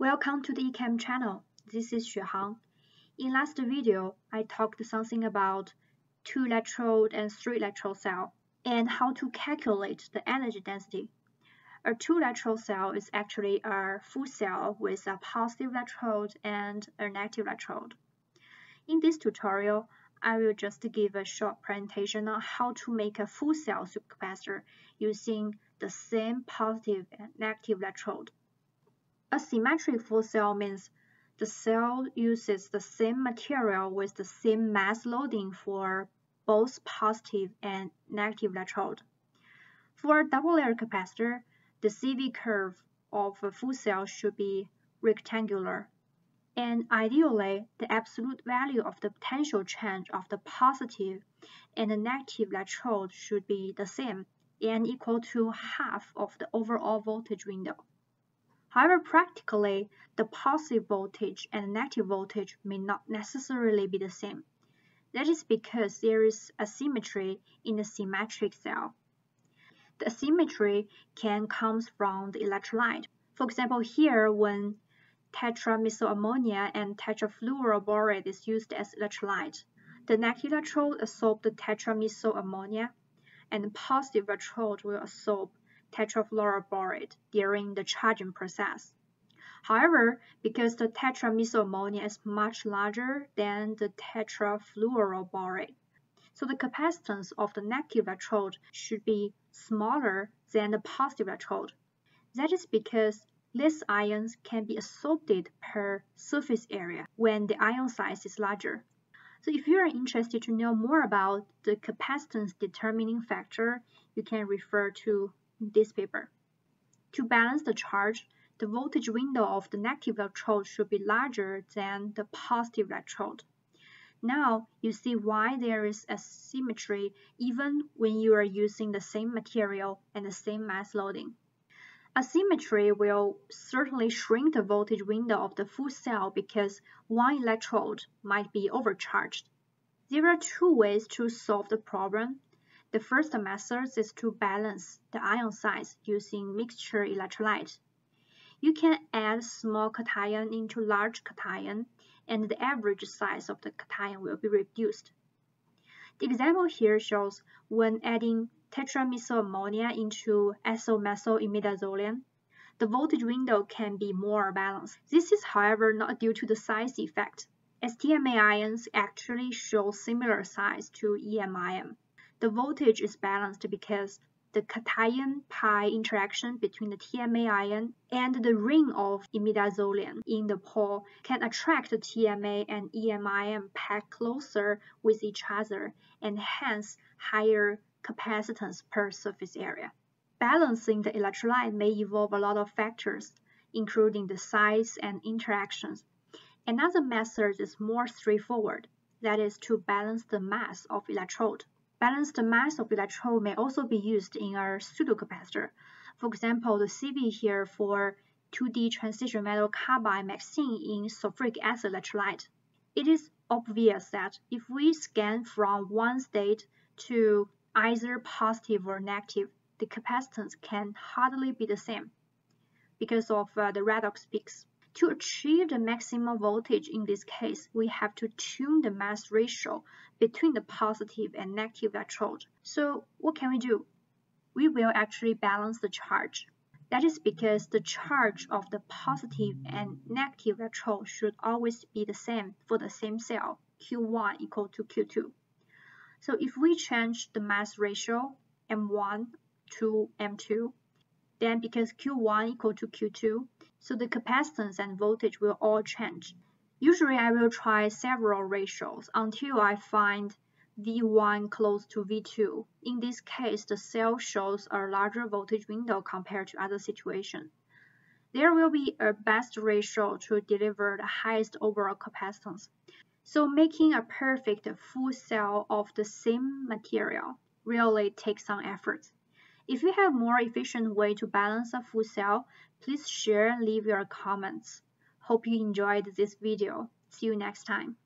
Welcome to the eCam channel. This is Xue Hang. In last video, I talked something about two electrode and three electrode cell and how to calculate the energy density. A two electrode cell is actually a full cell with a positive electrode and a negative electrode. In this tutorial, I will just give a short presentation on how to make a full cell supercapacitor using the same positive and negative electrode a symmetric full cell means the cell uses the same material with the same mass loading for both positive and negative electrode. For a double-layer capacitor, the CV curve of a full cell should be rectangular. And ideally, the absolute value of the potential change of the positive and the negative electrode should be the same and equal to half of the overall voltage window. However practically, the positive voltage and negative voltage may not necessarily be the same. That is because there is asymmetry in the symmetric cell. The asymmetry can come from the electrolyte. For example, here when tetramethylammonia and tetrafluoroborate is used as electrolyte, the negative electrode absorbs the tetramethylammonia and the positive electrode will absorb tetrafluoroborate during the charging process. However, because the tetramethylammonium is much larger than the tetrafluoroborate, so the capacitance of the negative electrode should be smaller than the positive electrode. That is because these ions can be absorbed per surface area when the ion size is larger. So if you are interested to know more about the capacitance determining factor, you can refer to this paper. To balance the charge, the voltage window of the negative electrode should be larger than the positive electrode. Now you see why there is asymmetry even when you are using the same material and the same mass loading. Asymmetry will certainly shrink the voltage window of the full cell because one electrode might be overcharged. There are two ways to solve the problem the first method is to balance the ion size using mixture electrolyte. You can add small cation into large cation, and the average size of the cation will be reduced. The example here shows when adding tetramethylammonium into isomethylimidazoline, the voltage window can be more balanced. This is, however, not due to the size effect, STMA ions actually show similar size to EMIM the voltage is balanced because the cation-pi interaction between the TMA ion and the ring of imidazolone in the pole can attract the TMA and EMIM packed closer with each other and hence higher capacitance per surface area. Balancing the electrolyte may involve a lot of factors, including the size and interactions. Another method is more straightforward, that is to balance the mass of electrode. Balanced mass of electrode may also be used in a pseudocapacitor. For example, the CV here for 2D transition metal carbide maxine in sulfuric acid electrolyte. It is obvious that if we scan from one state to either positive or negative, the capacitance can hardly be the same because of uh, the redox peaks. To achieve the maximum voltage in this case, we have to tune the mass ratio between the positive and negative electrode. So what can we do? We will actually balance the charge. That is because the charge of the positive and negative electrode should always be the same for the same cell, Q1 equal to Q2. So if we change the mass ratio, M1 to M2, then because Q1 equal to Q2, so the capacitance and voltage will all change. Usually I will try several ratios until I find V1 close to V2. In this case, the cell shows a larger voltage window compared to other situations. There will be a best ratio to deliver the highest overall capacitance. So making a perfect full cell of the same material really takes some effort. If you have more efficient way to balance a full cell, please share and leave your comments. Hope you enjoyed this video. See you next time.